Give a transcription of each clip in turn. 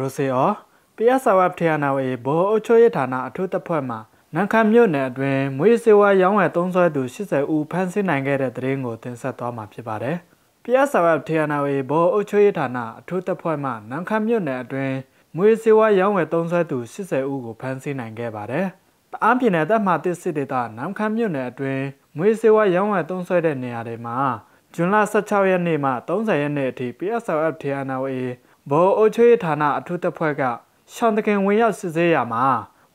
ရိုဆေအော် PSRF ထေယနာဝေဘောအုပ်ချုပ်ရေးဌာနအထူးတပ်ဖွဲ့မှနန်ခမ်းမြို့နယ်အတွင်းမွေးစေဝါရောင်းဝယ်သုံးစွဲသူ80ဦးဖမ်းဆီးနိုင်ခဲ့တဲ့တဲ့ရင်ကိုတင်ဆက်သွားမှာဖြစ်ပါတယ်။ PSRF ထေယနာဝေဘောအုပ်ချုပ်ရေးဌာနအထူးတပ်ဖွဲ့မှနန်ခမ်းမြို့နယ်အတွင်းမွေးစေဝါရောင်းဝယ်သုံးစွဲသူ80ဦးကိုဖမ်းဆီးနိုင်ခဲ့ပါတယ်။တအားပြည်နယ်တပ်မှတစ်စစ်ဒေသနန်ခမ်းမြို့နယ်အတွင်းမွေးစေဝါရောင်းဝယ်သုံးစွဲတဲ့နေရာတွေမှာဇွန်လ16ရက်နေ့မှ30ရက်နေ့အထိ PSRF ထေယနာဝေဘောဘောအုပ်ချုပ်ရေးဌာနအထူးတပ်ဖွဲ့ကရှောင်းတခင်ဝင်ရောက်စစ်ဆေးရမှာ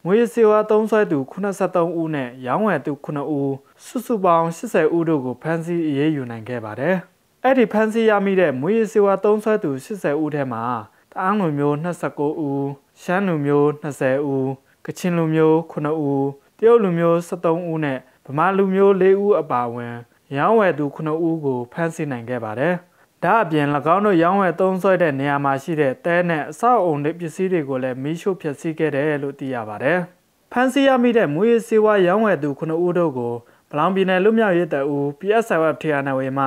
ငွေစေဝါသုံးဆွဲသူ83ဦးနဲ့ရောင်းဝယ်သူ9ဦးစုစုပေါင်း80ဦးတို့ကိုဖမ်းဆီးအရေးယူနိုင်ခဲ့ပါတယ်။အဲ့ဒီဖမ်းဆီးရမိတဲ့ငွေစေဝါသုံးဆွဲသူ80ဦးထဲမှာတအားလူမျိုး29ဦးရှမ်းလူမျိုး20ဦးကချင်လူမျိုး9ဦးတရုတ်လူမျိုး73ဦးနဲ့ဗမာလူမျိုး4ဦးအပါအဝင်ရောင်းဝယ်သူ9ဦးကိုဖမ်းဆီးနိုင်ခဲ့ပါတယ်။ဒါအပြင်၎င်းတို့ရောင်းဝယ်သုံးစွဲတဲ့နေရာမှာရှိတဲ့တဲနဲ့အဆောက်အုံတွေပစ္စည်းတွေကိုလည်းမီးရှို့ဖျက်ဆီးခဲ့တယ်လို့သိရပါတယ်။ဖမ်းဆီးရမိတဲ့မွေးစေဝါရောင်းဝယ်သူ9ဦးတို့ကိုဗလောင်ပြည်နယ်လူမျိုးရေးတပ်ဦး PSYF ထေရနယ်ဝေမှ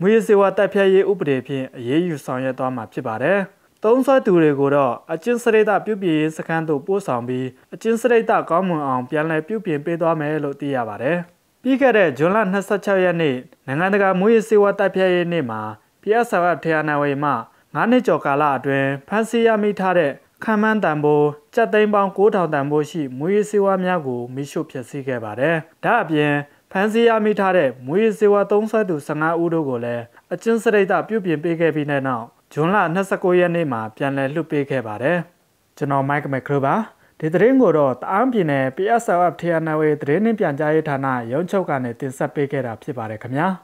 မွေးစေဝါတပ်ဖြတ်ရေးဥပဒေဖြင့်အရေးယူဆောင်ရွက်သွားမှာဖြစ်ပါတယ်။သုံးဆွဲသူတွေကိုတော့အချင်းစရိတ်ပြုပြင်ရေးစခန်းသို့ပို့ဆောင်ပြီးအချင်းစရိတ်ကောင်းမွန်အောင်ပြန်လည်ပြုပြင်ပေးသွားမယ်လို့သိရပါတယ်။ပြီးခဲ့တဲ့ဇွန်လ26ရက်နေ့နိုင်ငံတကာမွေးရေးစေဝါတပ်ဖြတ်ရေးနေ့မှာပြရဆာဝတ်ထေယနာဝေမှ9နှစ်ကျော်ကာလအတွင်းဖန်ဆီးရမိထားတဲ့ခံမှန်းတန်ဖိုးစက်သိန်းပေါင်း9000တန်ဖိုးရှိမွေးရေးစေဝါများကိုမိရှုဖျက်ဆီးခဲ့ပါတယ်။ဒါအပြင်ဖန်ဆီးရမိထားတဲ့မွေးရေးစေဝါ30သူ15ဦးတို့ကိုလည်းအချင်းစရိတ်တပြုပြင်ပေးခဲ့ပြီးတဲ့နောက်ဇွန်လ29ရက်နေ့မှာပြန်လည်လွှတ်ပေးခဲ့ပါတယ်။ကျွန်တော်မိုက်ကမက်ခရိုပါဒီသတင်းကိုတော့တအားပြည်နယ် PSLF ထေရနာဝေသတင်းနှင့်ပြန်ကြားရေးဌာနရုံးချုပ်ကနေတင်ဆက်ပေးခဲ့တာဖြစ်ပါတယ်ခင်ဗျာ။